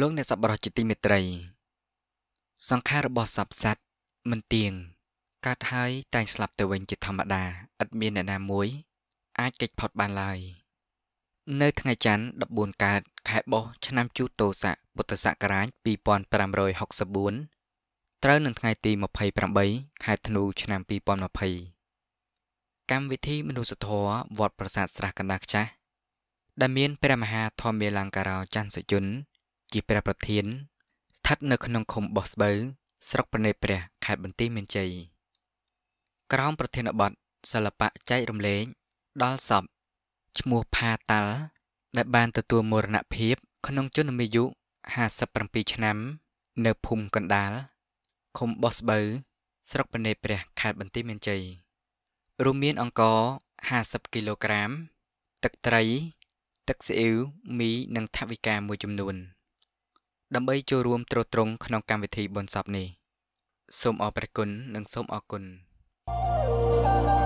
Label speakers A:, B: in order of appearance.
A: លោកអ្នកសប្បុរសជាទីមេត្រី សង្ខាររបស់សពសัตว์មិនទៀងកើតហើយតែងស្លាប់ទៅវិញជាធម្មតាឥតមានអ្នកណាមួយ អាចគេចផុតបានឡើយនៅថ្ងៃច័ន្ទ14កើតខែបោះឆ្នាំជូតោស័កពុទ្ធសករាជ2564ត្រូវនឹងថ្ងៃទី28ខែធ្នូឆ្នាំ2020កម្មវិធីមនុស្សធម៌វត្តប្រាសាទស្រះកណ្ដាលខ្ចាស់ដែលមាន ព្រះមហាធម្មាលង្ការោច័ន្ទសយុនជាព្រះប្រធាន ស្ថិតនៅក្នុងឃុំបោះស្បូវស្រុកប្រណេព្រះខេត្តបន្ទាយមានជ័យក្រោមប្រធានបទសិល្បៈចែករំលែកដល់សពឈ្មោះផាតាល់ដែលបានទទួលមរណភាពក្នុងជំនាយុ57ឆ្នាំ នៅភូមិកណ្ដាលឃុំបោះស្បូវស្រុកបណេព្រះខេត្តបន្ទាយមានជ័យរួមមានអង្ករ50គីឡូក្រាមទឹកត្រី ទឹកស៊ីអ៊ីវមីនិងថវិកាមួយចំនួន។ដើម្បីចូលរួមត្រួតត្រងក្នុងកម្មវិធីបុណ្យសពនេះសូមអរព្រគុណនិងសូមអរគុណ thank you